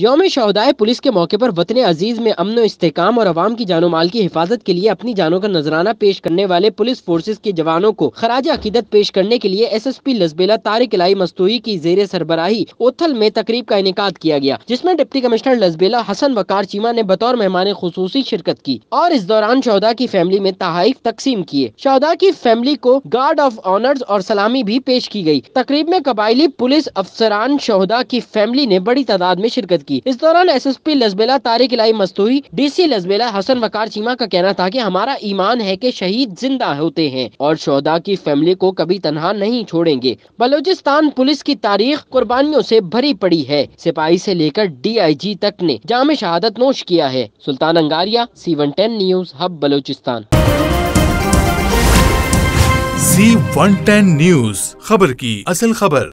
योम शहदाय पुलिस के मौके पर वतन अजीज में अमन इस्तेकाम और अवाम की जानो माल की हिफाजत के लिए अपनी जानों का नजराना पेश करने वाले पुलिस फोर्सेज के जवानों को खराज अकीदत पेश करने के लिए S S P Lasbela Tariq Lai Mastoi की जेर सरबराही ओथल में तकरीब का इनका किया गया जिसमे डिप्टी कमिश्नर लसबेला हसन वकार चीमा ने बतौर मेहमान खसूसी शिरकत की और इस दौरान शहदा की फैमिली में तहाइफ तकसीम किए शहदा की फैमिली को गार्ड ऑफ ऑनर्स और सलामी भी पेश की गयी तकरीब में कबायली पुलिस अफसरान शहदा की फैमिली ने बड़ी तादाद में शिरकत की की इस दौरान S S P Lasbela Tariq लाई मस्तूरी डी सी लजबेला हसन वकार चीमा का कहना था की हमारा ईमान है की शहीद जिंदा होते हैं और शोदा की फैमिली को कभी तनहा नहीं छोड़ेंगे बलोचिस्तान पुलिस की तारीख कुर्बानियों ऐसी भरी पड़ी है सिपाही ऐसी लेकर डी आई जी तक ने जाम शहादत नोश किया है Sultan Angaria C one ten news Hub Balochistan C one ten news खबर की असल खबर